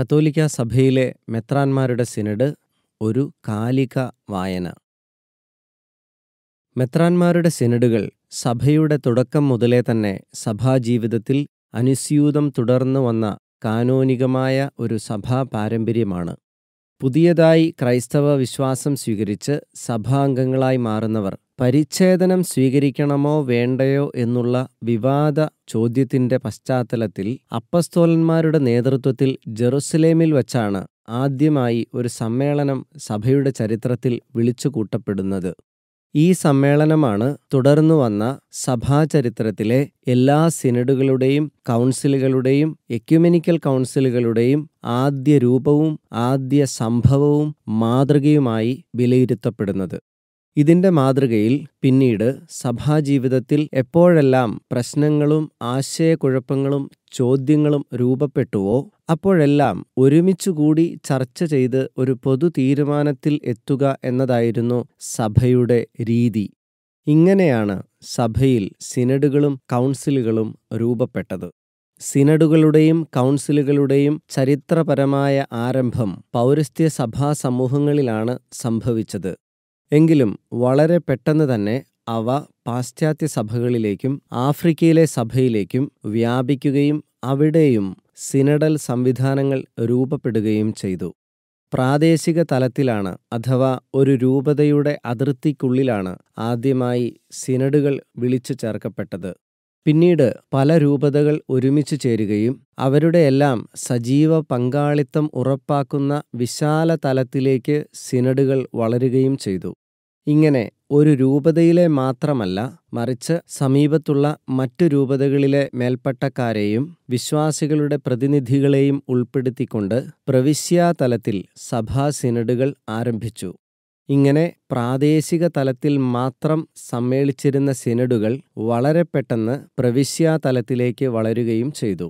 കത്തോലിക്ക സഭയിലെ മെത്രാന്മാരുടെ സിനഡ് ഒരു കാലിക വായന മെത്രാന്മാരുടെ സിനഡുകൾ സഭയുടെ തുടക്കം മുതലേ തന്നെ സഭാജീവിതത്തിൽ അനുസ്യൂതം തുടർന്നു വന്ന കാനോനികമായ ഒരു സഭാ പാരമ്പര്യമാണ് പുതിയതായി ക്രൈസ്തവ വിശ്വാസം സ്വീകരിച്ച് സഭാംഗങ്ങളായി മാറുന്നവർ പരിച്ഛേദനം സ്വീകരിക്കണമോ വേണ്ടയോ എന്നുള്ള വിവാദ ചോദ്യത്തിന്റെ പശ്ചാത്തലത്തിൽ അപ്പസ്തോലന്മാരുടെ നേതൃത്വത്തിൽ ജെറുസലേമിൽ വച്ചാണ് ആദ്യമായി ഒരു സമ്മേളനം സഭയുടെ ചരിത്രത്തിൽ വിളിച്ചു കൂട്ടപ്പെടുന്നത് ഈ സമ്മേളനമാണ് തുടർന്നു വന്ന സഭാചരിത്രത്തിലെ എല്ലാ സിനഡുകളുടെയും കൗൺസിലുകളുടെയും എക്യുമെനിക്കൽ കൗൺസിലുകളുടെയും ആദ്യ രൂപവും ആദ്യ സംഭവവും മാതൃകയുമായി വിലയിരുത്തപ്പെടുന്നത് ഇതിന്റെ മാതൃകയിൽ പിന്നീട് സഭാജീവിതത്തിൽ എപ്പോഴെല്ലാം പ്രശ്നങ്ങളും ആശയക്കുഴപ്പങ്ങളും ചോദ്യങ്ങളും രൂപപ്പെട്ടുവോ അപ്പോഴെല്ലാം ഒരുമിച്ചുകൂടി ചർച്ച ചെയ്ത് ഒരു പൊതു തീരുമാനത്തിൽ എത്തുക എന്നതായിരുന്നു സഭയുടെ രീതി ഇങ്ങനെയാണ് സഭയിൽ സിനഡുകളും കൗൺസിലുകളും രൂപപ്പെട്ടത് സിനഡുകളുടെയും കൗൺസിലുകളുടെയും ചരിത്രപരമായ ആരംഭം പൗരസ്ത്യ സഭാ സമൂഹങ്ങളിലാണ് സംഭവിച്ചത് എങ്കിലും വളരെ പെട്ടെന്ന് തന്നെ അവ പാശ്ചാത്യ സഭകളിലേക്കും ആഫ്രിക്കയിലെ സഭയിലേക്കും വ്യാപിക്കുകയും അവിടെയും സിനഡൽ സംവിധാനങ്ങൾ രൂപപ്പെടുകയും ചെയ്തു പ്രാദേശിക തലത്തിലാണ് അഥവാ ഒരു രൂപതയുടെ അതിർത്തിക്കുള്ളിലാണ് ആദ്യമായി സിനഡുകൾ വിളിച്ചു ചേർക്കപ്പെട്ടത് പിന്നീട് പല രൂപതകൾ ഒരുമിച്ച് ചേരുകയും അവരുടെയെല്ലാം സജീവ പങ്കാളിത്തം ഉറപ്പാക്കുന്ന വിശാല തലത്തിലേക്ക് സിനഡുകൾ വളരുകയും ചെയ്തു ഇങ്ങനെ ഒരു രൂപതയിലെ മാത്രമല്ല മറിച്ച് സമീപത്തുള്ള മറ്റു രൂപതകളിലെ മേൽപ്പട്ടക്കാരെയും വിശ്വാസികളുടെ പ്രതിനിധികളെയും ഉൾപ്പെടുത്തിക്കൊണ്ട് പ്രവിശ്യാതലത്തിൽ സഭാ സിനഡുകൾ ആരംഭിച്ചു ഇങ്ങനെ പ്രാദേശിക തലത്തിൽ മാത്രം സമ്മേളിച്ചിരുന്ന സിനഡുകൾ വളരെ പെട്ടെന്ന് പ്രവിശ്യാ തലത്തിലേക്ക് വളരുകയും ചെയ്തു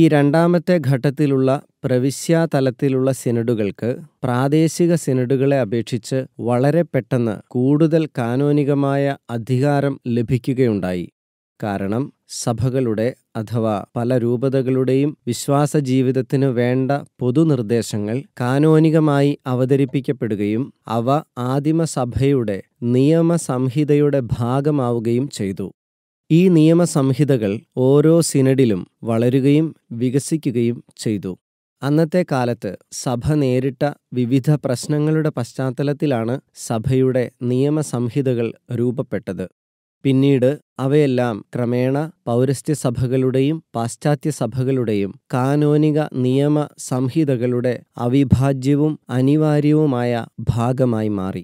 ഈ രണ്ടാമത്തെ ഘട്ടത്തിലുള്ള പ്രവിശ്യാ തലത്തിലുള്ള സിനഡുകൾക്ക് പ്രാദേശിക സിനഡുകളെ അപേക്ഷിച്ച് വളരെ പെട്ടെന്ന് കൂടുതൽ കാനോനികമായ അധികാരം ലഭിക്കുകയുണ്ടായി കാരണം സഭകളുടെ അഥവാ പല രൂപതകളുടെയും വിശ്വാസ ജീവിതത്തിന് വേണ്ട പൊതുനിർദ്ദേശങ്ങൾ കാനോനികമായി അവതരിപ്പിക്കപ്പെടുകയും അവ ആദിമസഭയുടെ നിയമസംഹിതയുടെ ഭാഗമാവുകയും ചെയ്തു ഈ നിയമസംഹിതകൾ ഓരോ സിനഡിലും വളരുകയും വികസിക്കുകയും ചെയ്തു അന്നത്തെ കാലത്ത് സഭ നേരിട്ട വിവിധ പ്രശ്നങ്ങളുടെ പശ്ചാത്തലത്തിലാണ് സഭയുടെ നിയമസംഹിതകൾ രൂപപ്പെട്ടത് പിന്നീട് അവയെല്ലാം ക്രമേണ പൗരസ്ത്യസഭകളുടെയും പാശ്ചാത്യസഭകളുടെയും കാനോനിക നിയമ സംഹിതകളുടെ അവിഭാജ്യവും അനിവാര്യവുമായ ഭാഗമായി മാറി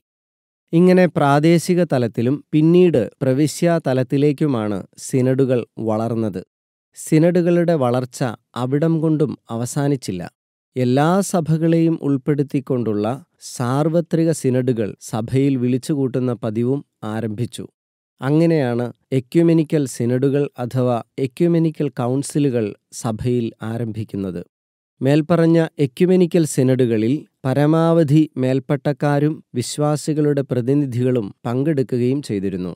ഇങ്ങനെ പ്രാദേശിക തലത്തിലും പിന്നീട് പ്രവിശ്യാ തലത്തിലേക്കുമാണ് സിനഡുകൾ വളർന്നത് സിനഡുകളുടെ വളർച്ച അവിടം കൊണ്ടും അവസാനിച്ചില്ല എല്ലാ സഭകളെയും ഉൾപ്പെടുത്തിക്കൊണ്ടുള്ള സാർവത്രിക സിനഡുകൾ സഭയിൽ വിളിച്ചുകൂട്ടുന്ന പതിവും ആരംഭിച്ചു അങ്ങനെയാണ് എക്യുമെനിക്കൽ സിനഡുകൾ അഥവാ എക്യുമെനിക്കൽ കൗൺസിലുകൾ സഭയിൽ ആരംഭിക്കുന്നത് മേൽപ്പറഞ്ഞ എക്യുമെനിക്കൽ സിനഡുകളിൽ പരമാവധി മേൽപ്പട്ടക്കാരും വിശ്വാസികളുടെ പ്രതിനിധികളും പങ്കെടുക്കുകയും ചെയ്തിരുന്നു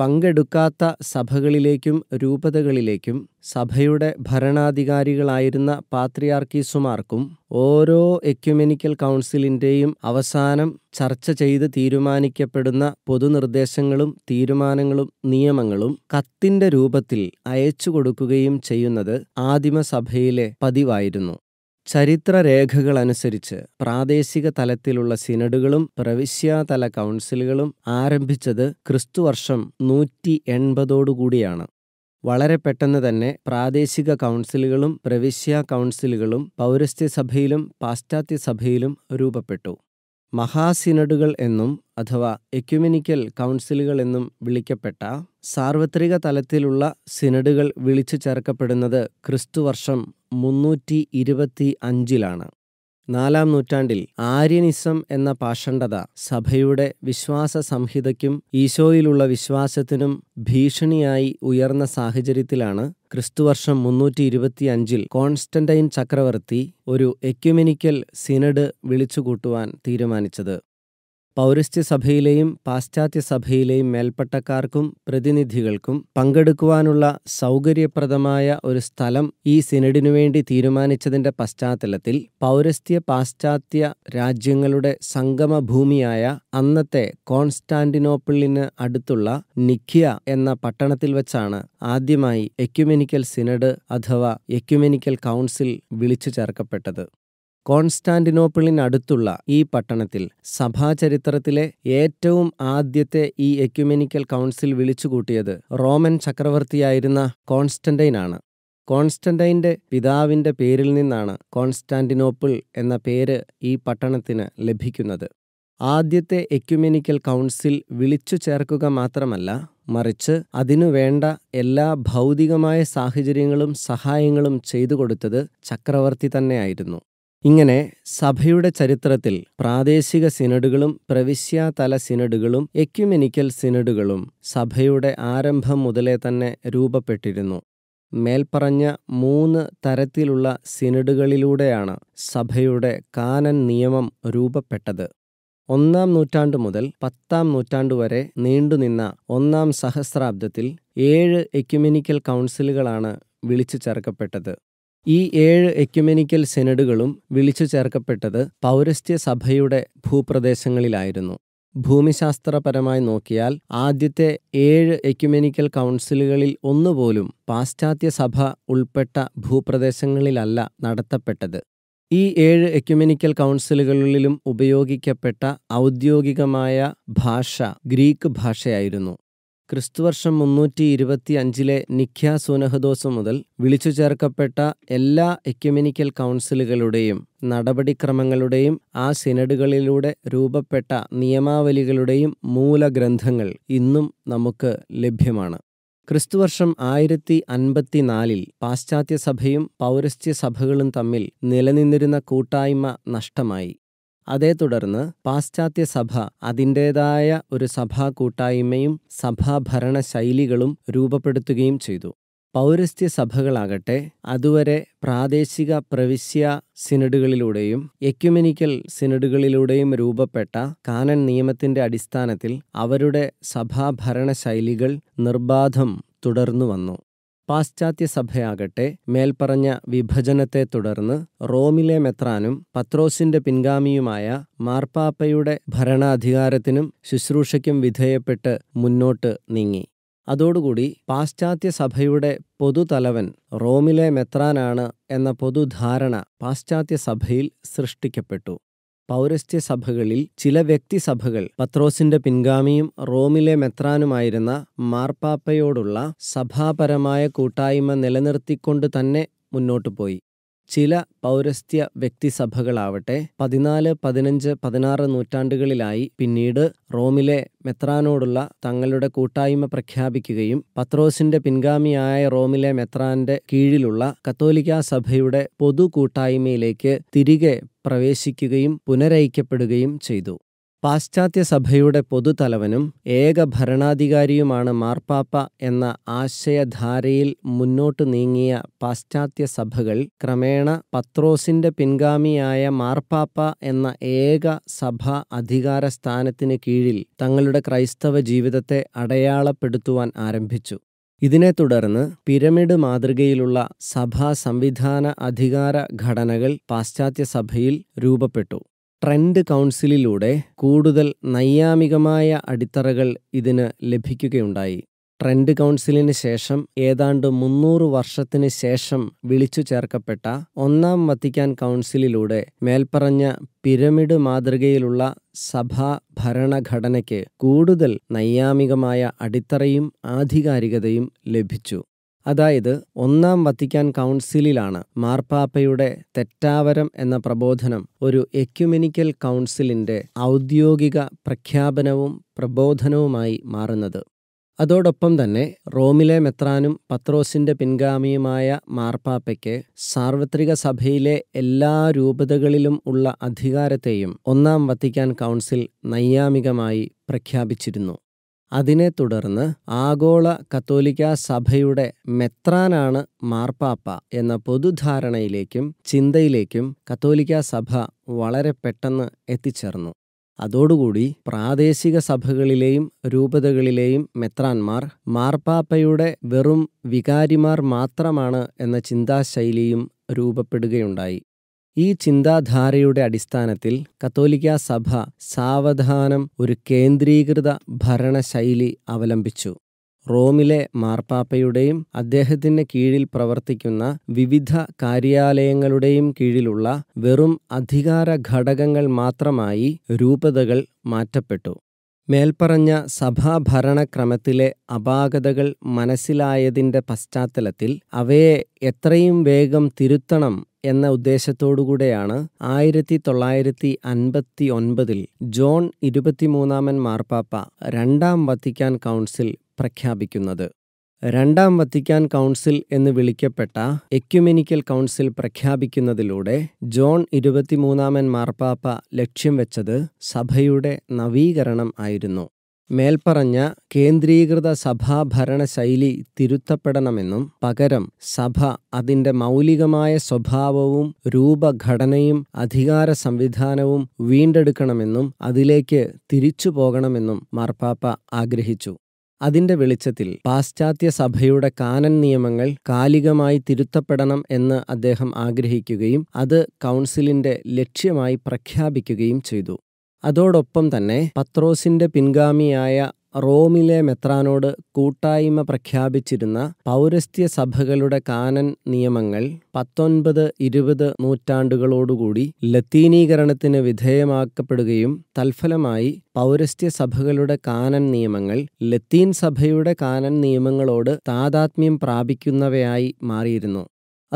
പങ്കെടുക്കാത്ത സഭകളിലേക്കും രൂപതകളിലേക്കും സഭയുടെ ഭരണാധികാരികളായിരുന്ന പാത്രിയാർക്കീസുമാർക്കും ഓരോ എക്യുമെനിക്കൽ കൗൺസിലിൻ്റെയും അവസാനം ചർച്ച ചെയ്ത് തീരുമാനിക്കപ്പെടുന്ന പൊതുനിർദ്ദേശങ്ങളും തീരുമാനങ്ങളും നിയമങ്ങളും കത്തിൻ്റെ രൂപത്തിൽ അയച്ചു കൊടുക്കുകയും ചെയ്യുന്നത് ആദിമസഭയിലെ പതിവായിരുന്നു ചരിത്രരേഖകളനുസരിച്ച് പ്രാദേശിക തലത്തിലുള്ള സിനഡുകളും പ്രവിശ്യാതല കൗൺസിലുകളും ആരംഭിച്ചത് ക്രിസ്തുവർഷം നൂറ്റി എൺപതോടുകൂടിയാണ് വളരെ പെട്ടെന്ന് തന്നെ പ്രാദേശിക കൗൺസിലുകളും പ്രവിശ്യാ കൗൺസിലുകളും പൗരസ്ത്യ സഭയിലും സഭയിലും രൂപപ്പെട്ടു മഹാസിനഡുകൾ എന്നും അഥവാ എക്യുമിനിക്കൽ കൗൺസിലുകൾ എന്നും വിളിക്കപ്പെട്ട സാർവത്രിക തലത്തിലുള്ള സിനഡുകൾ വിളിച്ചു ചേർക്കപ്പെടുന്നത് ക്രിസ്തുവർഷം മുന്നൂറ്റി ഇരുപത്തി അഞ്ചിലാണ് നാലാം നൂറ്റാണ്ടിൽ ആര്യനിസം എന്ന പാഷണ്ഡത സഭയുടെ വിശ്വാസ സംഹിതയ്ക്കും ഈശോയിലുള്ള വിശ്വാസത്തിനും ഭീഷണിയായി ഉയർന്ന സാഹചര്യത്തിലാണ് ക്രിസ്തുവർഷം മുന്നൂറ്റി ഇരുപത്തി അഞ്ചിൽ കോൺസ്റ്റന്റൈൻ ചക്രവർത്തി ഒരു എക്യുമെനിക്കൽ സിനഡ് വിളിച്ചുകൂട്ടുവാൻ തീരുമാനിച്ചത് പൗരസ്ത്യ പാശ്ചാത്യസഭയിലെയും പാശ്ചാത്യ മേൽപ്പട്ടക്കാർക്കും പ്രതിനിധികൾക്കും പങ്കെടുക്കുവാനുള്ള സൗകര്യപ്രദമായ ഒരു സ്ഥലം ഈ സിനഡിനു വേണ്ടി തീരുമാനിച്ചതിന്റെ പശ്ചാത്തലത്തിൽ പൗരസ്ത്യ പാശ്ചാത്യ രാജ്യങ്ങളുടെ സംഗമഭൂമിയായ അന്നത്തെ കോൺസ്റ്റാന്റിനോപ്പിളിന് അടുത്തുള്ള നിഖ്യ എന്ന പട്ടണത്തിൽ വച്ചാണ് ആദ്യമായി എക്യുമെനിക്കൽ സിനഡ് അഥവാ എക്യുമെനിക്കൽ കൗൺസിൽ വിളിച്ചു ചേർക്കപ്പെട്ടത് കോൺസ്റ്റാന്റിനോപ്പിളിനടുത്തുള്ള ഈ പട്ടണത്തിൽ സഭാചരിത്രത്തിലെ ഏറ്റവും ആദ്യത്തെ ഈ എക്യുമെനിക്കൽ കൗൺസിൽ വിളിച്ചുകൂട്ടിയത് റോമൻ ചക്രവർത്തിയായിരുന്ന കോൺസ്റ്റന്റൈനാണ് കോൺസ്റ്റന്റൈൻ്റെ പിതാവിൻ്റെ പേരിൽ നിന്നാണ് കോൺസ്റ്റാന്റിനോപ്പിൾ എന്ന പേര് ഈ പട്ടണത്തിന് ലഭിക്കുന്നത് ആദ്യത്തെ എക്യുമെനിക്കൽ കൗൺസിൽ വിളിച്ചു ചേർക്കുക മാത്രമല്ല മറിച്ച് അതിനുവേണ്ട എല്ലാ ഭൗതികമായ സാഹചര്യങ്ങളും സഹായങ്ങളും ചെയ്തു കൊടുത്തത് ചക്രവർത്തി തന്നെയായിരുന്നു ഇങ്ങനെ സഭയുടെ ചരിത്രത്തിൽ പ്രാദേശിക സിനഡുകളും പ്രവിശ്യാതല സിനഡുകളും എക്യുമെനിക്കൽ സിനഡുകളും സഭയുടെ ആരംഭം മുതലേ തന്നെ രൂപപ്പെട്ടിരുന്നു മേൽപ്പറഞ്ഞ മൂന്ന് തരത്തിലുള്ള സിനഡുകളിലൂടെയാണ് സഭയുടെ കാനൻ നിയമം രൂപപ്പെട്ടത് ഒന്നാം നൂറ്റാണ്ട് മുതൽ പത്താം നൂറ്റാണ്ട് വരെ നീണ്ടുനിന്ന ഒന്നാം സഹസ്രാബ്ദത്തിൽ ഏഴ് എക്യുമെനിക്കൽ കൗൺസിലുകളാണ് വിളിച്ചു ചേർക്കപ്പെട്ടത് ഈ ഏഴ് എക്യുമെനിക്കൽ സെനഡുകളും വിളിച്ചു ചേർക്കപ്പെട്ടത് പൗരസ്ത്യ സഭയുടെ ഭൂപ്രദേശങ്ങളിലായിരുന്നു ഭൂമിശാസ്ത്രപരമായി നോക്കിയാൽ ആദ്യത്തെ ഏഴ് എക്യുമെനിക്കൽ കൗൺസിലുകളിൽ ഒന്നുപോലും പാശ്ചാത്യ സഭ ഉൾപ്പെട്ട ഭൂപ്രദേശങ്ങളിലല്ല നടത്തപ്പെട്ടത് ഈ ഏഴ് എക്യുമെനിക്കൽ കൗൺസിലുകളിലും ഉപയോഗിക്കപ്പെട്ട ഔദ്യോഗികമായ ഭാഷ ഗ്രീക്ക് ഭാഷയായിരുന്നു ക്രിസ്തുവർഷം മുന്നൂറ്റി ഇരുപത്തി അഞ്ചിലെ നിഖ്യ സുനഹദോസ് മുതൽ വിളിച്ചു ചേർക്കപ്പെട്ട എല്ലാ എക്യുമെനിക്കൽ കൗൺസിലുകളുടെയും നടപടിക്രമങ്ങളുടെയും ആ സിനഡുകളിലൂടെ രൂപപ്പെട്ട നിയമാവലികളുടെയും മൂലഗ്രന്ഥങ്ങൾ ഇന്നും നമുക്ക് ലഭ്യമാണ് ക്രിസ്തുവർഷം ആയിരത്തി അൻപത്തിനാലിൽ പാശ്ചാത്യ സഭയും പൗരസ്ത്യ സഭകളും തമ്മിൽ നിലനിന്നിരുന്ന കൂട്ടായ്മ നഷ്ടമായി അതേ തുടർന്ന് പാശ്ചാത്യ സഭ അതിൻ്റേതായ ഒരു സഭാ കൂട്ടായ്മയും സഭാഭരണ ശൈലികളും രൂപപ്പെടുത്തുകയും ചെയ്തു പൗരസ്ത്യ സഭകളാകട്ടെ അതുവരെ പ്രാദേശിക പ്രവിശ്യ സിനഡുകളിലൂടെയും എക്യുമെനിക്കൽ സിനഡുകളിലൂടെയും രൂപപ്പെട്ട കാനൻ നിയമത്തിന്റെ അടിസ്ഥാനത്തിൽ അവരുടെ സഭാഭരണ ശൈലികൾ നിർബാധം തുടർന്നു വന്നു പാശ്ചാത്യ സഭയാകട്ടെ മേൽപ്പറഞ്ഞ വിഭജനത്തെ തുടർന്ന് റോമിലെ മെത്രാനും പത്രോസിന്റെ പിൻഗാമിയുമായ മാർപ്പാപ്പയുടെ ഭരണാധികാരത്തിനും ശുശ്രൂഷയ്ക്കും വിധേയപ്പെട്ട് മുന്നോട്ട് നീങ്ങി അതോടുകൂടി പാശ്ചാത്യ സഭയുടെ പൊതുതലവൻ റോമിലെ മെത്രാനാണ് എന്ന പൊതുധാരണ പാശ്ചാത്യ സഭയിൽ സൃഷ്ടിക്കപ്പെട്ടു പൗരസ്ത്യ സഭകളിൽ ചില വ്യക്തിസഭകൾ പത്രോസിന്റെ പിൻഗാമിയും റോമിലെ മെത്രാനുമായിരുന്ന മാർപ്പാപ്പയോടുള്ള സഭാപരമായ കൂട്ടായ്മ നിലനിർത്തിക്കൊണ്ടു തന്നെ മുന്നോട്ടുപോയി ചില പൗരസ്ത്യ വ്യക്തിസഭകളാവട്ടെ പതിനാല് പതിനഞ്ച് പതിനാറ് നൂറ്റാണ്ടുകളിലായി പിന്നീട് റോമിലെ മെത്രാനോടുള്ള തങ്ങളുടെ കൂട്ടായ്മ പ്രഖ്യാപിക്കുകയും പത്രോസിന്റെ പിൻഗാമിയായ റോമിലെ മെത്രാന്റെ കീഴിലുള്ള കത്തോലിക്കാ സഭയുടെ പൊതു കൂട്ടായ്മയിലേക്ക് തിരികെ പ്രവേശിക്കുകയും പുനരയിക്കപ്പെടുകയും ചെയ്തു പാശ്ചാത്യ സഭയുടെ പൊതുതലവനും ഏക ഭരണാധികാരിയുമാണ് മാർപ്പാപ്പ എന്ന ആശയധാരയിൽ മുന്നോട്ടു നീങ്ങിയ പാശ്ചാത്യ സഭകൾ ക്രമേണ പത്രോസിന്റെ പിൻഗാമിയായ മാർപ്പാപ്പ എന്ന ഏക സഭാ അധികാരസ്ഥാനത്തിന് കീഴിൽ തങ്ങളുടെ ക്രൈസ്തവ ജീവിതത്തെ അടയാളപ്പെടുത്തുവാൻ ആരംഭിച്ചു ഇതിനെ തുടർന്ന് പിരമിഡ് മാതൃകയിലുള്ള സഭാ സംവിധാന അധികാര ഘടനകൾ പാശ്ചാത്യ സഭയിൽ രൂപപ്പെട്ടു ട്രെൻഡ് കൗൺസിലിലൂടെ കൂടുതൽ നൈയാമികമായ അടിത്തറകൾ ഇതിന് ലഭിക്കുകയുണ്ടായി ട്രെൻഡ് കൗൺസിലിന് ശേഷം ഏതാണ്ട് മുന്നൂറ് വർഷത്തിന് ശേഷം വിളിച്ചു ചേർക്കപ്പെട്ട ഒന്നാം വത്തിക്കാൻ കൗൺസിലിലൂടെ മേൽപ്പറഞ്ഞ പിരമിഡ് മാതൃകയിലുള്ള സഭാ ഭരണഘടനയ്ക്ക് കൂടുതൽ നൈയാമികമായ അടിത്തറയും ആധികാരികതയും ലഭിച്ചു അതായത് ഒന്നാം വത്തിക്കാൻ കൗൺസിലിലാണ് മാർപ്പാപ്പയുടെ തെറ്റാവരം എന്ന പ്രബോധനം ഒരു എക്യുമെനിക്കൽ കൗൺസിലിന്റെ ഔദ്യോഗിക പ്രഖ്യാപനവും പ്രബോധനവുമായി മാറുന്നത് അതോടൊപ്പം തന്നെ റോമിലെ മെത്രാനും പത്രോസിന്റെ പിൻഗാമിയുമായ മാർപ്പാപ്പയ്ക്ക് സാർവത്രിക സഭയിലെ എല്ലാ രൂപതകളിലും ഉള്ള അധികാരത്തെയും ഒന്നാം വത്തിക്കാൻ കൗൺസിൽ നൈയാമികമായി പ്രഖ്യാപിച്ചിരുന്നു അതിനെ തുടർന്ന് ആഗോള കത്തോലിക്ക സഭയുടെ മെത്രാനാണ് മാർപ്പാപ്പ എന്ന പൊതുധാരണയിലേക്കും ചിന്തയിലേക്കും കത്തോലിക്ക സഭ വളരെ പെട്ടെന്ന് എത്തിച്ചേർന്നു അതോടുകൂടി പ്രാദേശിക സഭകളിലെയും രൂപതകളിലെയും മെത്രാന്മാർ മാർപ്പാപ്പയുടെ വെറും വികാരിമാർ മാത്രമാണ് എന്ന ചിന്താശൈലിയും രൂപപ്പെടുകയുണ്ടായി ഈ ചിന്താധാരയുടെ അടിസ്ഥാനത്തിൽ കത്തോലിക്ക സഭ സാവധാനം ഒരു കേന്ദ്രീകൃത ഭരണശൈലി അവലംബിച്ചു റോമിലെ മാർപ്പാപ്പയുടെയും അദ്ദേഹത്തിന് കീഴിൽ പ്രവർത്തിക്കുന്ന വിവിധ കാര്യാലയങ്ങളുടെയും കീഴിലുള്ള വെറും അധികാര ഘടകങ്ങൾ മാത്രമായി രൂപതകൾ മാറ്റപ്പെട്ടു മേൽപ്പറഞ്ഞ സഭാഭരണക്രമത്തിലെ അപാകതകൾ മനസ്സിലായതിന്റെ പശ്ചാത്തലത്തിൽ അവയെ എത്രയും വേഗം തിരുത്തണം എന്ന ഉദ്ദേശത്തോടുകൂടെയാണ് ആയിരത്തി തൊള്ളായിരത്തി അൻപത്തി ഒൻപതിൽ ജോൺ ഇരുപത്തിമൂന്നാമൻ മാർപ്പാപ്പ രണ്ടാം വത്തിക്കാൻ കൗൺസിൽ പ്രഖ്യാപിക്കുന്നത് രണ്ടാം വത്തിക്കാൻ കൗൺസിൽ എന്ന് വിളിക്കപ്പെട്ട എക്യുമെനിക്കൽ കൗൺസിൽ പ്രഖ്യാപിക്കുന്നതിലൂടെ ജോൺ ഇരുപത്തിമൂന്നാമൻ മാർപ്പാപ്പ ലക്ഷ്യം വെച്ചത് സഭയുടെ നവീകരണം ആയിരുന്നു മേൽപ്പറഞ്ഞ കേന്ദ്രീകൃത സഭാഭരണ ശൈലി തിരുത്തപ്പെടണമെന്നും പകരം സഭ അതിൻ്റെ മൗലികമായ സ്വഭാവവും രൂപഘടനയും അധികാര സംവിധാനവും വീണ്ടെടുക്കണമെന്നും അതിലേക്ക് തിരിച്ചു പോകണമെന്നും മാർപ്പാപ്പ ആഗ്രഹിച്ചു അതിന്റെ വെളിച്ചത്തിൽ പാശ്ചാത്യ സഭയുടെ കാനൻ നിയമങ്ങൾ കാലികമായി തിരുത്തപ്പെടണം എന്ന് അദ്ദേഹം ആഗ്രഹിക്കുകയും അത് കൗൺസിലിന്റെ ലക്ഷ്യമായി പ്രഖ്യാപിക്കുകയും ചെയ്തു അതോടൊപ്പം തന്നെ പത്രോസിന്റെ പിൻഗാമിയായ റോമിലെ മെത്രാനോട് കൂട്ടായ്മ പ്രഖ്യാപിച്ചിരുന്ന പൗരസ്ത്യ സഭകളുടെ കാനൻ നിയമങ്ങൾ പത്തൊൻപത് ഇരുപത് നൂറ്റാണ്ടുകളോടുകൂടി ലത്തീനീകരണത്തിന് വിധേയമാക്കപ്പെടുകയും തൽഫലമായി പൗരസ്ത്യ സഭകളുടെ കാനൻ നിയമങ്ങൾ ലത്തീൻ സഭയുടെ കാനൻ നിയമങ്ങളോട് താദാത്മ്യം പ്രാപിക്കുന്നവയായി മാറിയിരുന്നു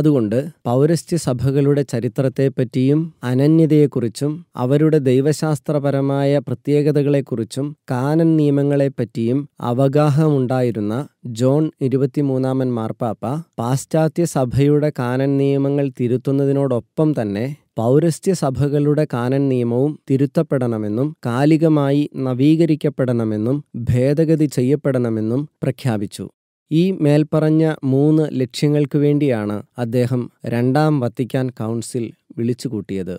അതുകൊണ്ട് പൗരസ്ത്യ സഭകളുടെ ചരിത്രത്തെപ്പറ്റിയും അനന്യതയെക്കുറിച്ചും അവരുടെ ദൈവശാസ്ത്രപരമായ പ്രത്യേകതകളെക്കുറിച്ചും കാനൻ നിയമങ്ങളെപ്പറ്റിയും അവഗാഹമുണ്ടായിരുന്ന ജോൺ ഇരുപത്തിമൂന്നാമൻ മാർപ്പാപ്പ പാശ്ചാത്യ സഭയുടെ കാനൻ നിയമങ്ങൾ തിരുത്തുന്നതിനോടൊപ്പം തന്നെ പൗരസ്ത്യ സഭകളുടെ കാനൻ നിയമവും തിരുത്തപ്പെടണമെന്നും കാലികമായി നവീകരിക്കപ്പെടണമെന്നും ഭേദഗതി ചെയ്യപ്പെടണമെന്നും പ്രഖ്യാപിച്ചു ഈ മേൽപ്പറഞ്ഞ മൂന്ന് ലക്ഷ്യങ്ങൾക്കു വേണ്ടിയാണ് അദ്ദേഹം രണ്ടാം വത്തിക്കാൻ കൗൺസിൽ വിളിച്ചുകൂട്ടിയത്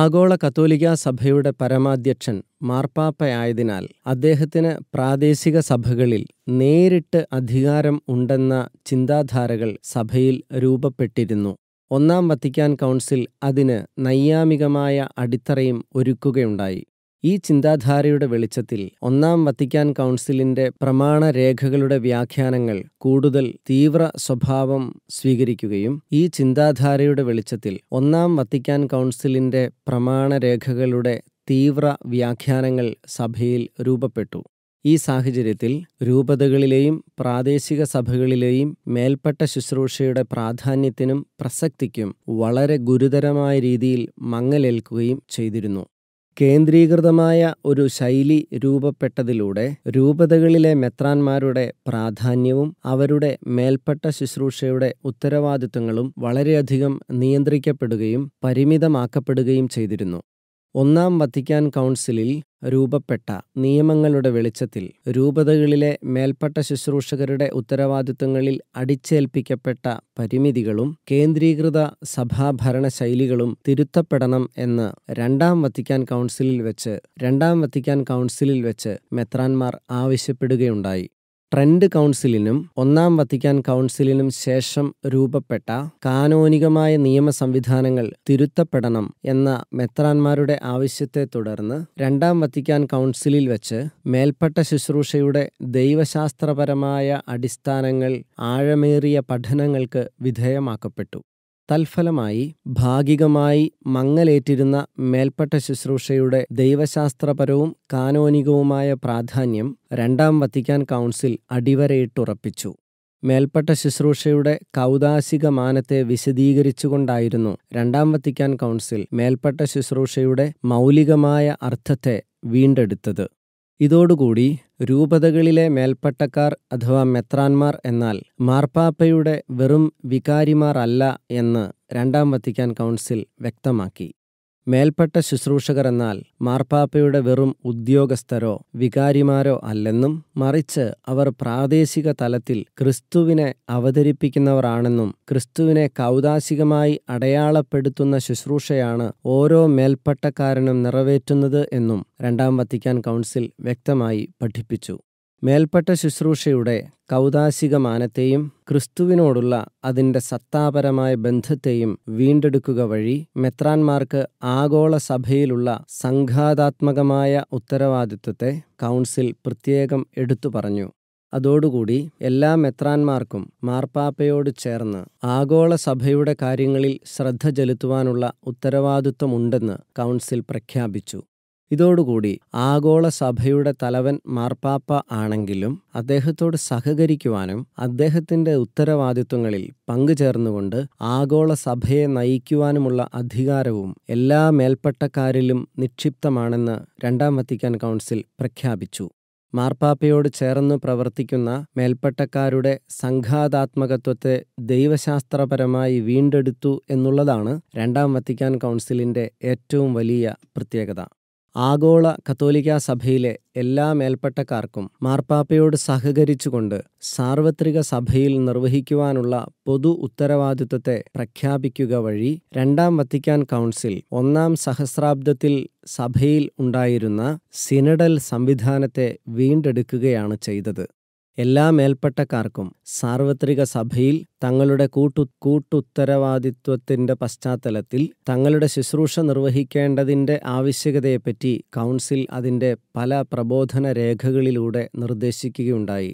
ആഗോള കത്തോലിക്ക സഭയുടെ പരമാധ്യക്ഷൻ മാർപ്പാപ്പയായതിനാൽ അദ്ദേഹത്തിന് പ്രാദേശിക സഭകളിൽ നേരിട്ട് അധികാരം ഉണ്ടെന്ന ചിന്താധാരകൾ സഭയിൽ രൂപപ്പെട്ടിരുന്നു ഒന്നാം വത്തിക്കാൻ കൗൺസിൽ അതിന് നൈയാമികമായ അടിത്തറയും ഒരുക്കുകയുണ്ടായി ഈ ചിന്താധാരയുടെ വെളിച്ചത്തിൽ ഒന്നാം വത്തിക്കാൻ കൗൺസിലിന്റെ പ്രമാണ രേഖകളുടെ വ്യാഖ്യാനങ്ങൾ കൂടുതൽ തീവ്ര സ്വഭാവം സ്വീകരിക്കുകയും ഈ ചിന്താധാരയുടെ വെളിച്ചത്തിൽ ഒന്നാം വത്തിക്കാൻ കൗൺസിലിന്റെ പ്രമാണ രേഖകളുടെ തീവ്ര വ്യാഖ്യാനങ്ങൾ സഭയിൽ രൂപപ്പെട്ടു ഈ സാഹചര്യത്തിൽ രൂപതകളിലെയും പ്രാദേശിക സഭകളിലെയും മേൽപ്പെട്ട ശുശ്രൂഷയുടെ പ്രാധാന്യത്തിനും പ്രസക്തിക്കും വളരെ ഗുരുതരമായ രീതിയിൽ മങ്ങലേൽക്കുകയും ചെയ്തിരുന്നു കേന്ദ്രീകൃതമായ ഒരു ശൈലി രൂപപ്പെട്ടതിലൂടെ രൂപതകളിലെ മെത്രാന്മാരുടെ പ്രാധാന്യവും അവരുടെ മേൽപ്പെട്ട ശുശ്രൂഷയുടെ ഉത്തരവാദിത്തങ്ങളും വളരെയധികം നിയന്ത്രിക്കപ്പെടുകയും പരിമിതമാക്കപ്പെടുകയും ചെയ്തിരുന്നു ഒന്നാം വത്തിക്കാൻ കൗൺസിലിൽ രൂപപ്പെട്ട നിയമങ്ങളുടെ വെളിച്ചത്തിൽ രൂപതകളിലെ മേൽപ്പെട്ട ശുശ്രൂഷകരുടെ ഉത്തരവാദിത്തങ്ങളിൽ അടിച്ചേൽപ്പിക്കപ്പെട്ട പരിമിതികളും കേന്ദ്രീകൃത സഭാഭരണ ശൈലികളും തിരുത്തപ്പെടണം എന്ന് രണ്ടാം വത്തിക്കാൻ കൗൺസിലിൽ വെച്ച് രണ്ടാം വത്തിക്കാൻ കൗൺസിലിൽ വെച്ച് മെത്രാൻമാർ ആവശ്യപ്പെടുകയുണ്ടായി ട്രെൻഡ് കൗൺസിലിനും ഒന്നാം വത്തിക്കാൻ കൗൺസിലിനും ശേഷം രൂപപ്പെട്ട കാനോനികമായ നിയമ സംവിധാനങ്ങൾ തിരുത്തപ്പെടണം എന്ന മെത്രാന്മാരുടെ ആവശ്യത്തെ തുടർന്ന് രണ്ടാം വത്തിക്കാൻ കൗൺസിലിൽ വെച്ച് മേൽപ്പെട്ട ശുശ്രൂഷയുടെ ദൈവശാസ്ത്രപരമായ അടിസ്ഥാനങ്ങൾ ആഴമേറിയ പഠനങ്ങൾക്ക് വിധേയമാക്കപ്പെട്ടു തൽഫലമായി ഭാഗികമായി മങ്ങലേറ്റിരുന്ന മേൽപ്പെട്ട ശുശ്രൂഷയുടെ ദൈവശാസ്ത്രപരവും കാനോനികവുമായ പ്രാധാന്യം രണ്ടാം വത്തിക്കാൻ കൗൺസിൽ അടിവരയിട്ടുറപ്പിച്ചു മേൽപ്പെട്ട ശുശ്രൂഷയുടെ കൗദാശിക മാനത്തെ വിശദീകരിച്ചുകൊണ്ടായിരുന്നു രണ്ടാം വത്തിക്കാൻ കൗൺസിൽ മേൽപ്പെട്ട ശുശ്രൂഷയുടെ മൗലികമായ അർത്ഥത്തെ വീണ്ടെടുത്തത് ഇതോടുകൂടി രൂപതകളിലെ മേൽപ്പട്ടക്കാർ അഥവാ മെത്രാന്മാർ എന്നാൽ മാർപ്പാപ്പയുടെ വെറും വികാരിമാരല്ല എന്ന് രണ്ടാം വത്തിക്കാൻ കൗൺസിൽ വ്യക്തമാക്കി മേൽപ്പെട്ട ശുശ്രൂഷകർ എന്നാൽ മാർപ്പാപ്പയുടെ വെറും ഉദ്യോഗസ്ഥരോ വികാരിമാരോ അല്ലെന്നും മറിച്ച് അവർ പ്രാദേശിക തലത്തിൽ ക്രിസ്തുവിനെ അവതരിപ്പിക്കുന്നവരാണെന്നും ക്രിസ്തുവിനെ കൗതാശികമായി അടയാളപ്പെടുത്തുന്ന ശുശ്രൂഷയാണ് ഓരോ മേൽപ്പട്ടക്കാരനും നിറവേറ്റുന്നത് എന്നും രണ്ടാം വത്തിക്കാൻ കൗൺസിൽ വ്യക്തമായി പഠിപ്പിച്ചു മേൽപ്പെട്ട ശുശ്രൂഷയുടെ കൗതാശിക മാനത്തെയും ക്രിസ്തുവിനോടുള്ള അതിൻ്റെ സത്താപരമായ ബന്ധത്തെയും വീണ്ടെടുക്കുക വഴി മെത്രാന്മാർക്ക് ആഗോള സഭയിലുള്ള സംഘാതാത്മകമായ ഉത്തരവാദിത്വത്തെ കൗൺസിൽ പ്രത്യേകം എടുത്തു പറഞ്ഞു അതോടുകൂടി എല്ലാ മെത്രാന്മാർക്കും മാർപ്പാപ്പയോട് ചേർന്ന് ആഗോള സഭയുടെ കാര്യങ്ങളിൽ ശ്രദ്ധ ചെലുത്തുവാനുള്ള ഉത്തരവാദിത്വമുണ്ടെന്ന് കൗൺസിൽ പ്രഖ്യാപിച്ചു ഇതോടുകൂടി ആഗോള സഭയുടെ തലവൻ മാർപ്പാപ്പ ആണെങ്കിലും അദ്ദേഹത്തോട് സഹകരിക്കുവാനും അദ്ദേഹത്തിന്റെ ഉത്തരവാദിത്വങ്ങളിൽ പങ്കുചേർന്നുകൊണ്ട് ആഗോള സഭയെ നയിക്കുവാനുമുള്ള അധികാരവും എല്ലാ മേൽപ്പട്ടക്കാരിലും നിക്ഷിപ്തമാണെന്ന് രണ്ടാം വത്തിക്കാൻ കൗൺസിൽ പ്രഖ്യാപിച്ചു മാർപ്പാപ്പയോട് ചേർന്നു പ്രവർത്തിക്കുന്ന മേൽപ്പട്ടക്കാരുടെ സംഘാതാത്മകത്വത്തെ ദൈവശാസ്ത്രപരമായി വീണ്ടെടുത്തു എന്നുള്ളതാണ് രണ്ടാം വത്തിക്കാൻ കൗൺസിലിന്റെ ഏറ്റവും വലിയ പ്രത്യേകത ആഗോള കത്തോലിക്കാ സഭയിലെ എല്ലാ മേൽപ്പെട്ടക്കാർക്കും മാർപ്പാപ്പയോട് സഹകരിച്ചുകൊണ്ട് സാർവത്രിക സഭയിൽ നിർവഹിക്കുവാനുള്ള പൊതു ഉത്തരവാദിത്വത്തെ പ്രഖ്യാപിക്കുക വഴി രണ്ടാം വത്തിക്കാൻ കൗൺസിൽ ഒന്നാം സഹസ്രാബ്ദത്തിൽ സഭയിൽ ഉണ്ടായിരുന്ന സിനഡൽ സംവിധാനത്തെ വീണ്ടെടുക്കുകയാണ് ചെയ്തത് എല്ലാ മേൽപ്പെട്ടക്കാർക്കും സാർവത്രിക സഭയിൽ തങ്ങളുടെ കൂട്ടു കൂട്ടുത്തരവാദിത്വത്തിന്റെ പശ്ചാത്തലത്തിൽ തങ്ങളുടെ ശുശ്രൂഷ നിർവഹിക്കേണ്ടതിന്റെ ആവശ്യകതയെപ്പറ്റി കൗൺസിൽ അതിന്റെ പല പ്രബോധന രേഖകളിലൂടെ നിർദ്ദേശിക്കുകയുണ്ടായി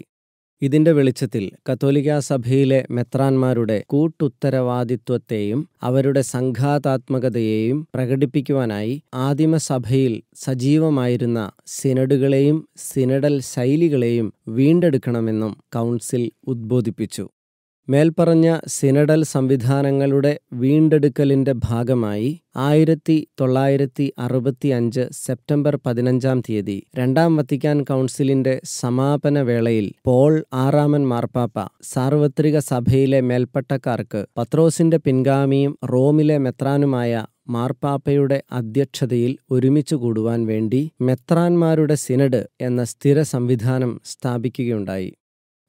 ഇതിന്റെ വെളിച്ചത്തിൽ കത്തോലിക്കാ സഭയിലെ മെത്രാന്മാരുടെ കൂട്ടുത്തരവാദിത്വത്തെയും അവരുടെ സംഘാതാത്മകതയെയും പ്രകടിപ്പിക്കുവാനായി ആദിമസഭയിൽ സജീവമായിരുന്ന സിനഡുകളെയും സിനഡൽ ശൈലികളെയും വീണ്ടെടുക്കണമെന്നും കൗൺസിൽ ഉദ്ബോധിപ്പിച്ചു മേൽപ്പറഞ്ഞ സിനഡൽ സംവിധാനങ്ങളുടെ വീണ്ടെടുക്കലിന്റെ ഭാഗമായി ആയിരത്തി തൊള്ളായിരത്തി അറുപത്തി അഞ്ച് സെപ്റ്റംബർ പതിനഞ്ചാം തീയതി രണ്ടാം വത്തിക്കാൻ കൗൺസിലിന്റെ സമാപന വേളയിൽ പോൾ ആറാമൻ മാർപ്പാപ്പ സാർവത്രിക സഭയിലെ മേൽപ്പട്ടക്കാർക്ക് പത്രോസിന്റെ പിൻഗാമിയും റോമിലെ മെത്രാനുമായ മാർപ്പാപ്പയുടെ അധ്യക്ഷതയിൽ ഒരുമിച്ച് കൂടുവാൻ വേണ്ടി മെത്രാന്മാരുടെ സിനഡ് എന്ന സ്ഥിര സംവിധാനം സ്ഥാപിക്കുകയുണ്ടായി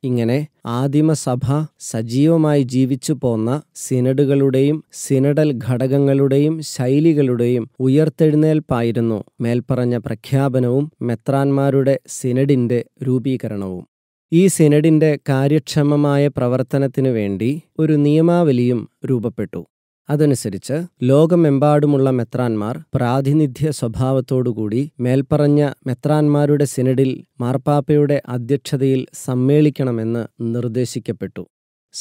ഇങ്ങനെ ആദിമസഭ സജീവമായി ജീവിച്ചു പോന്ന സിനഡുകളുടെയും സിനഡൽ ഘടകങ്ങളുടെയും ശൈലികളുടെയും ഉയർത്തെഴുന്നേൽപ്പായിരുന്നു മേൽപ്പറഞ്ഞ പ്രഖ്യാപനവും മെത്രാന്മാരുടെ സിനഡിന്റെ രൂപീകരണവും ഈ സിനഡിന്റെ കാര്യക്ഷമമായ പ്രവർത്തനത്തിനു വേണ്ടി ഒരു നിയമാവലിയും രൂപപ്പെട്ടു അതനുസരിച്ച് ലോകമെമ്പാടുമുള്ള മെത്രാന്മാർ പ്രാതിനിധ്യ സ്വഭാവത്തോടുകൂടി മേൽപ്പറഞ്ഞ മെത്രാന്മാരുടെ സിനഡിൽ മാർപ്പാപ്പയുടെ അധ്യക്ഷതയിൽ സമ്മേളിക്കണമെന്ന് നിർദ്ദേശിക്കപ്പെട്ടു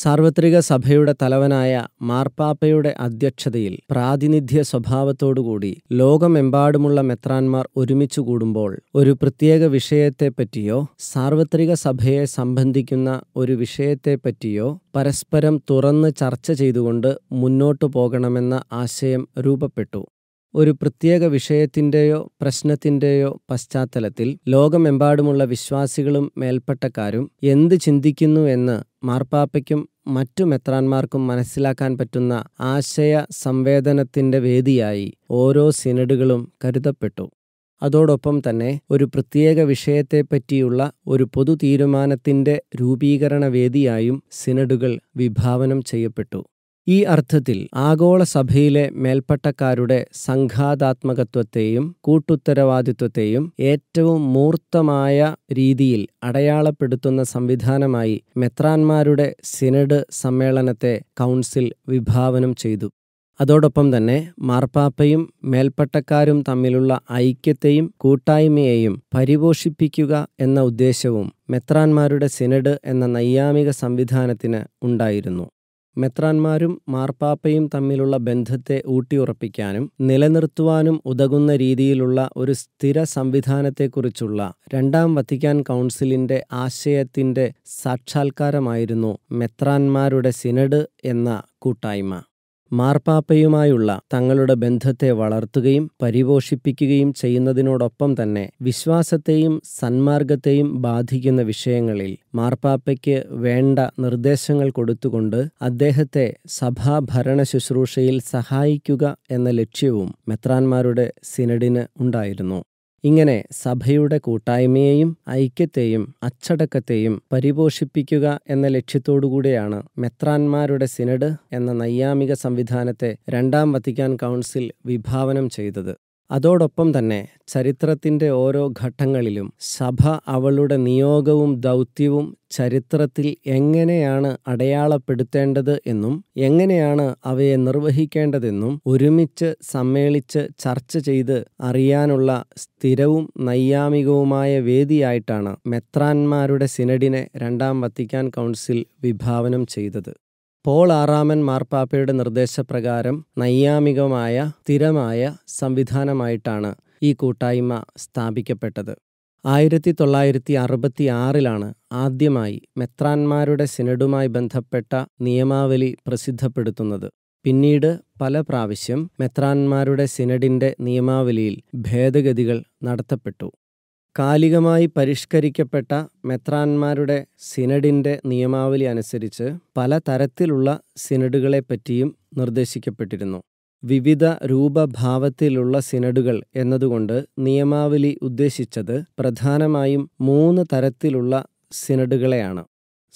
സാർവത്രിക സഭയുടെ തലവനായ മാർപ്പാപ്പയുടെ അധ്യക്ഷതയിൽ പ്രാതിനിധ്യ സ്വഭാവത്തോടുകൂടി ലോകമെമ്പാടുമുള്ള മെത്രാന്മാർ ഒരുമിച്ചു കൂടുമ്പോൾ ഒരു പ്രത്യേക വിഷയത്തെപ്പറ്റിയോ സാർവത്രിക സഭയെ സംബന്ധിക്കുന്ന ഒരു വിഷയത്തെപ്പറ്റിയോ പരസ്പരം തുറന്ന് ചർച്ച ചെയ്തുകൊണ്ട് മുന്നോട്ടു പോകണമെന്ന ആശയം രൂപപ്പെട്ടു ഒരു പ്രത്യേക വിഷയത്തിൻ്റെയോ പ്രശ്നത്തിൻ്റെയോ പശ്ചാത്തലത്തിൽ ലോകമെമ്പാടുമുള്ള വിശ്വാസികളും മേൽപ്പട്ടക്കാരും എന്ത് ചിന്തിക്കുന്നു എന്ന് മാർപ്പാപ്പയ്ക്കും മറ്റു മെത്രാന്മാർക്കും മനസ്സിലാക്കാൻ പറ്റുന്ന ആശയ സംവേദനത്തിന്റെ വേദിയായി ഓരോ സിനഡുകളും കരുതപ്പെട്ടു അതോടൊപ്പം തന്നെ ഒരു പ്രത്യേക വിഷയത്തെപ്പറ്റിയുള്ള ഒരു പൊതു തീരുമാനത്തിന്റെ രൂപീകരണ വേദിയായും സിനഡുകൾ വിഭാവനം ചെയ്യപ്പെട്ടു ഈ അർത്ഥത്തിൽ ആഗോള സഭയിലെ മേൽപ്പട്ടക്കാരുടെ സംഘാതാത്മകത്വത്തെയും കൂട്ടുത്തരവാദിത്വത്തെയും ഏറ്റവും മൂർത്തമായ രീതിയിൽ അടയാളപ്പെടുത്തുന്ന സംവിധാനമായി മെത്രാന്മാരുടെ സിനഡ് സമ്മേളനത്തെ കൗൺസിൽ വിഭാവനം ചെയ്തു അതോടൊപ്പം തന്നെ മാർപ്പാപ്പയും മേൽപ്പട്ടക്കാരും തമ്മിലുള്ള ഐക്യത്തെയും കൂട്ടായ്മയെയും പരിപോഷിപ്പിക്കുക എന്ന ഉദ്ദേശവും മെത്രാന്മാരുടെ സിനഡ് എന്ന നൈയാമിക സംവിധാനത്തിന് ഉണ്ടായിരുന്നു മെത്രാന്മാരും മാർപ്പാപ്പയും തമ്മിലുള്ള ബന്ധത്തെ ഊട്ടിയുറപ്പിക്കാനും നിലനിർത്തുവാനും ഉതകുന്ന രീതിയിലുള്ള ഒരു സ്ഥിര സംവിധാനത്തെക്കുറിച്ചുള്ള രണ്ടാം വത്തിക്കാൻ കൗൺസിലിന്റെ ആശയത്തിന്റെ സാക്ഷാത്കാരമായിരുന്നു മെത്രാന്മാരുടെ സിനഡ് എന്ന കൂട്ടായ്മ മാർപ്പാപ്പയുമായുള്ള തങ്ങളുടെ ബന്ധത്തെ വളർത്തുകയും പരിപോഷിപ്പിക്കുകയും ചെയ്യുന്നതിനോടൊപ്പം തന്നെ വിശ്വാസത്തെയും സന്മാർഗത്തെയും ബാധിക്കുന്ന വിഷയങ്ങളിൽ മാർപ്പാപ്പയ്ക്ക് വേണ്ട നിർദ്ദേശങ്ങൾ കൊടുത്തുകൊണ്ട് അദ്ദേഹത്തെ സഭാ ഭരണ ശുശ്രൂഷയിൽ സഹായിക്കുക എന്ന ലക്ഷ്യവും മെത്രാന്മാരുടെ സിനഡിന് ഉണ്ടായിരുന്നു ഇങ്ങനെ സഭയുടെ കൂട്ടായ്മയെയും ഐക്യത്തെയും അച്ചടക്കത്തെയും പരിപോഷിപ്പിക്കുക എന്ന ലക്ഷ്യത്തോടുകൂടിയാണ് മെത്രാന്മാരുടെ സിനഡ് എന്ന നൈയാമിക സംവിധാനത്തെ രണ്ടാം വത്തിക്കാൻ കൗൺസിൽ വിഭാവനം ചെയ്തത് അതോടൊപ്പം തന്നെ ചരിത്രത്തിൻ്റെ ഓരോ ഘട്ടങ്ങളിലും സഭ അവളുടെ നിയോഗവും ദൗത്യവും ചരിത്രത്തിൽ എങ്ങനെയാണ് അടയാളപ്പെടുത്തേണ്ടത് എന്നും എങ്ങനെയാണ് അവയെ നിർവഹിക്കേണ്ടതെന്നും ഒരുമിച്ച് സമ്മേളിച്ച് ചർച്ച ചെയ്ത് അറിയാനുള്ള സ്ഥിരവും നൈയാമികവുമായ വേദിയായിട്ടാണ് മെത്രാന്മാരുടെ സിനഡിനെ രണ്ടാം വത്തിക്കാൻ കൗൺസിൽ വിഭാവനം ചെയ്തത് പോൾ ആറാമൻ മാർപ്പാപ്പയുടെ നിർദ്ദേശപ്രകാരം നൈയാമികമായ സ്ഥിരമായ സംവിധാനമായിട്ടാണ് ഈ കൂട്ടായ്മ സ്ഥാപിക്കപ്പെട്ടത് ആയിരത്തി തൊള്ളായിരത്തി അറുപത്തി ആറിലാണ് ആദ്യമായി മെത്രാന്മാരുടെ സിനഡുമായി ബന്ധപ്പെട്ട നിയമാവലി പ്രസിദ്ധപ്പെടുത്തുന്നത് പിന്നീട് പല പ്രാവശ്യം മെത്രാന്മാരുടെ സിനഡിന്റെ നിയമാവലിയിൽ ഭേദഗതികൾ നടത്തപ്പെട്ടു കാലികമായി പരിഷ്കരിക്കപ്പെട്ട മെത്രാന്മാരുടെ സിനഡിന്റെ നിയമാവലി അനുസരിച്ച് പല തരത്തിലുള്ള സിനഡുകളെപ്പറ്റിയും നിർദ്ദേശിക്കപ്പെട്ടിരുന്നു വിവിധ രൂപഭാവത്തിലുള്ള സിനഡുകൾ എന്നതുകൊണ്ട് നിയമാവലി ഉദ്ദേശിച്ചത് പ്രധാനമായും മൂന്ന് തരത്തിലുള്ള സിനഡുകളെയാണ്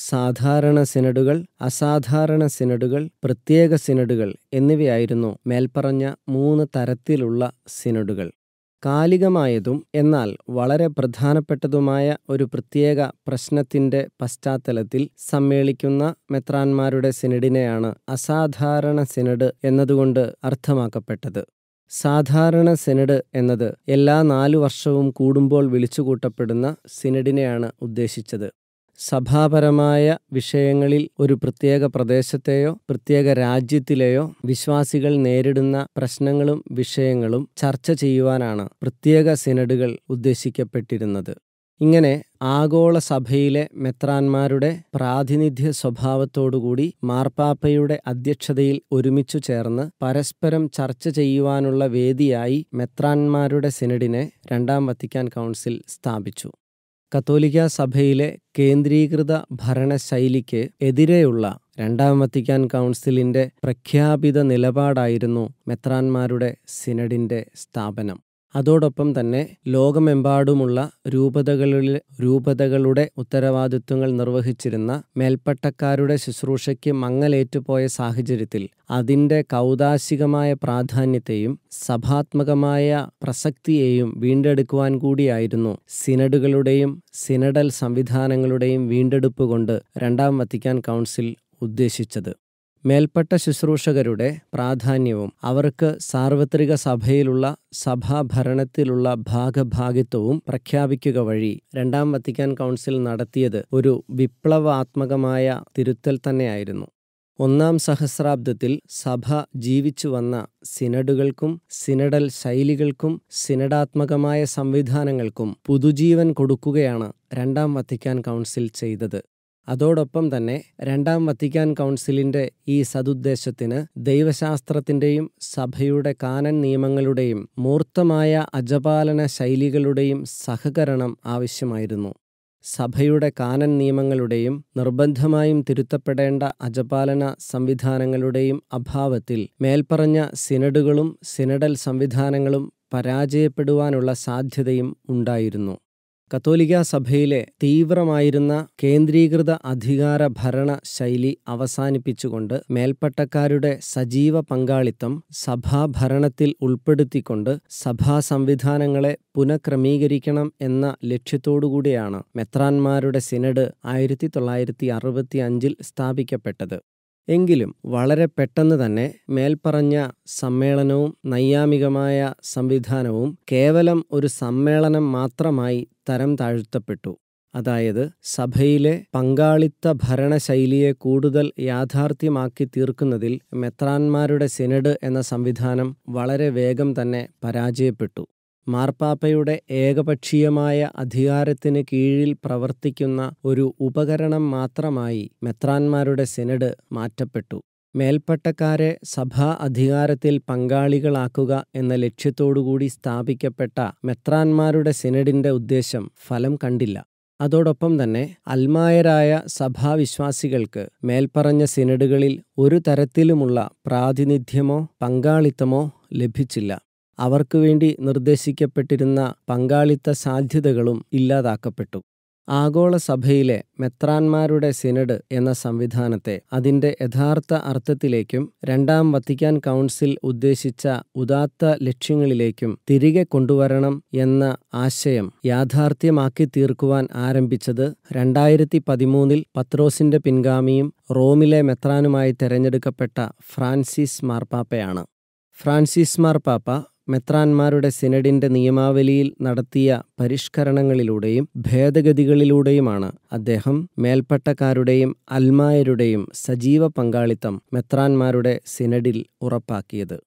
സാധാരണ സിനഡുകൾ അസാധാരണ സിനഡുകൾ പ്രത്യേക സിനഡുകൾ എന്നിവയായിരുന്നു മേൽപ്പറഞ്ഞ മൂന്ന് തരത്തിലുള്ള സിനഡുകൾ കാലികമായതും എന്നാൽ വളരെ പ്രധാനപ്പെട്ടതുമായ ഒരു പ്രത്യേക പ്രശ്നത്തിന്റെ പശ്ചാത്തലത്തിൽ സമ്മേളിക്കുന്ന മെത്രാന്മാരുടെ സിനഡിനെയാണ് അസാധാരണ സിനഡ് എന്നതുകൊണ്ട് അർത്ഥമാക്കപ്പെട്ടത് സാധാരണ സിനഡ് എന്നത് എല്ലാ നാലു വർഷവും കൂടുമ്പോൾ വിളിച്ചുകൂട്ടപ്പെടുന്ന സിനഡിനെയാണ് ഉദ്ദേശിച്ചത് സഭാപരമായ വിഷയങ്ങളിൽ ഒരു പ്രത്യേക പ്രദേശത്തെയോ പ്രത്യേക രാജ്യത്തിലെയോ വിശ്വാസികൾ നേരിടുന്ന പ്രശ്നങ്ങളും വിഷയങ്ങളും ചർച്ച ചെയ്യുവാനാണ് പ്രത്യേക സിനഡുകൾ ഉദ്ദേശിക്കപ്പെട്ടിരുന്നത് ഇങ്ങനെ ആഗോള സഭയിലെ മെത്രാന്മാരുടെ പ്രാതിനിധ്യ സ്വഭാവത്തോടുകൂടി മാർപ്പാപ്പയുടെ അധ്യക്ഷതയിൽ ഒരുമിച്ചു ചേർന്ന് പരസ്പരം ചർച്ച ചെയ്യുവാനുള്ള വേദിയായി മെത്രാന്മാരുടെ സിനഡിനെ രണ്ടാം വത്തിക്കാൻ കൗൺസിൽ സ്ഥാപിച്ചു കത്തോലിക്കാ സഭയിലെ കേന്ദ്രീകൃത ഭരണശൈലിക്ക് എതിരെയുള്ള രണ്ടാം വത്തിക്കാൻ കൗൺസിലിന്റെ പ്രഖ്യാപിത നിലപാടായിരുന്നു മെത്രാന്മാരുടെ സിനഡിന്റെ സ്ഥാപനം അതോടൊപ്പം തന്നെ ലോകമെമ്പാടുമുള്ള രൂപതകളിലെ രൂപതകളുടെ ഉത്തരവാദിത്വങ്ങൾ നിർവഹിച്ചിരുന്ന മേൽപ്പട്ടക്കാരുടെ ശുശ്രൂഷയ്ക്ക് മങ്ങലേറ്റുപോയ സാഹചര്യത്തിൽ അതിൻ്റെ കൗതാശികമായ പ്രാധാന്യത്തെയും സഭാത്മകമായ പ്രസക്തിയെയും വീണ്ടെടുക്കുവാൻ കൂടിയായിരുന്നു സിനഡുകളുടെയും സിനഡൽ സംവിധാനങ്ങളുടെയും വീണ്ടെടുപ്പ് കൊണ്ട് രണ്ടാം വത്തിക്കാൻ കൗൺസിൽ ഉദ്ദേശിച്ചത് മേൽപ്പെട്ട ശുശ്രൂഷകരുടെ പ്രാധാന്യവും അവർക്ക് സാർവത്രിക സഭയിലുള്ള സഭാഭരണത്തിലുള്ള ഭാഗഭാഗിത്വവും പ്രഖ്യാപിക്കുക വഴി രണ്ടാം വത്തിക്കാൻ കൗൺസിൽ നടത്തിയത് ഒരു വിപ്ലവാത്മകമായ തിരുത്തൽ തന്നെയായിരുന്നു ഒന്നാം സഹസ്രാബ്ദത്തിൽ സഭ ജീവിച്ചു വന്ന സിനഡുകൾക്കും സിനഡൽ ശൈലികൾക്കും സിനഡാത്മകമായ സംവിധാനങ്ങൾക്കും പുതുജീവൻ കൊടുക്കുകയാണ് രണ്ടാം വത്തിക്കാൻ കൗൺസിൽ ചെയ്തത് അതോടൊപ്പം തന്നെ രണ്ടാം വത്തിക്കാൻ കൗൺസിലിന്റെ ഈ സതുദ്ദേശത്തിന് ദൈവശാസ്ത്രത്തിന്റെയും സഭയുടെ കാനൻ നിയമങ്ങളുടെയും മൂർത്തമായ അജപാലന ശൈലികളുടെയും സഹകരണം ആവശ്യമായിരുന്നു സഭയുടെ കാനൻ നിയമങ്ങളുടെയും നിർബന്ധമായും തിരുത്തപ്പെടേണ്ട അജപാലന സംവിധാനങ്ങളുടെയും അഭാവത്തിൽ മേൽപ്പറഞ്ഞ സിനഡുകളും സിനഡൽ സംവിധാനങ്ങളും പരാജയപ്പെടുവാനുള്ള സാധ്യതയും ഉണ്ടായിരുന്നു കത്തോലിക്കാ സഭയിലെ തീവ്രമായിരുന്ന കേന്ദ്രീകൃത അധികാര ഭരണ ശൈലി അവസാനിപ്പിച്ചുകൊണ്ട് മേൽപ്പട്ടക്കാരുടെ സജീവ പങ്കാളിത്തം സഭാഭരണത്തിൽ ഉൾപ്പെടുത്തിക്കൊണ്ട് സഭാ സംവിധാനങ്ങളെ പുനഃക്രമീകരിക്കണം എന്ന ലക്ഷ്യത്തോടുകൂടിയാണ് മെത്രാന്മാരുടെ സിനഡ് ആയിരത്തി തൊള്ളായിരത്തി അറുപത്തി അഞ്ചിൽ സ്ഥാപിക്കപ്പെട്ടത് എങ്കിലും വളരെ പെട്ടെന്ന് തന്നെ മേൽപ്പറഞ്ഞ സമ്മേളനവും നൈയാമികമായ സംവിധാനവും കേവലം ഒരു സമ്മേളനം മാത്രമായി തരം താഴ്ത്തപ്പെട്ടു അതായത് സഭയിലെ പങ്കാളിത്ത ഭരണശൈലിയെ കൂടുതൽ യാഥാർത്ഥ്യമാക്കി തീർക്കുന്നതിൽ മെത്രാന്മാരുടെ സിനഡ് എന്ന സംവിധാനം വളരെ വേഗം തന്നെ പരാജയപ്പെട്ടു മാർപ്പാപ്പയുടെ ഏകപക്ഷീയമായ അധികാരത്തിന് കീഴിൽ പ്രവർത്തിക്കുന്ന ഒരു ഉപകരണം മാത്രമായി മെത്രാന്മാരുടെ സെനഡ് മാറ്റപ്പെട്ടു മേൽപ്പട്ടക്കാരെ സഭാ അധികാരത്തിൽ പങ്കാളികളാക്കുക എന്ന ലക്ഷ്യത്തോടുകൂടി സ്ഥാപിക്കപ്പെട്ട മെത്രാന്മാരുടെ സെനഡിന്റെ ഉദ്ദേശം ഫലം കണ്ടില്ല അതോടൊപ്പം തന്നെ അൽമായരായ സഭാവിശ്വാസികൾക്ക് മേൽപ്പറഞ്ഞ സിനഡുകളിൽ ഒരു തരത്തിലുമുള്ള പ്രാതിനിധ്യമോ പങ്കാളിത്തമോ ലഭിച്ചില്ല അവർക്കു വേണ്ടി നിർദ്ദേശിക്കപ്പെട്ടിരുന്ന പങ്കാളിത്ത സാധ്യതകളും ഇല്ലാതാക്കപ്പെട്ടു ആഗോള സഭയിലെ മെത്രാന്മാരുടെ സിനഡ് എന്ന സംവിധാനത്തെ അതിന്റെ യഥാർത്ഥ അർത്ഥത്തിലേക്കും രണ്ടാം വത്തിക്കാൻ കൗൺസിൽ ഉദ്ദേശിച്ച ഉദാത്ത ലക്ഷ്യങ്ങളിലേക്കും തിരികെ കൊണ്ടുവരണം എന്ന ആശയം യാഥാർത്ഥ്യമാക്കി തീർക്കുവാൻ ആരംഭിച്ചത് രണ്ടായിരത്തി പതിമൂന്നിൽ പത്രോസിന്റെ പിൻഗാമിയും റോമിലെ മെത്രാനുമായി തെരഞ്ഞെടുക്കപ്പെട്ട ഫ്രാൻസിസ് മാർപ്പാപ്പയാണ് ഫ്രാൻസിസ് മാർപ്പാപ്പ മെത്രാന്മാരുടെ സിനഡിന്റെ നിയമാവലിയിൽ നടത്തിയ പരിഷ്കരണങ്ങളിലൂടെയും ഭേദഗതികളിലൂടെയുമാണ് അദ്ദേഹം മേൽപ്പട്ടക്കാരുടെയും അൽമായരുടെയും സജീവ പങ്കാളിത്തം മെത്രാന്മാരുടെ സിനഡിൽ ഉറപ്പാക്കിയത്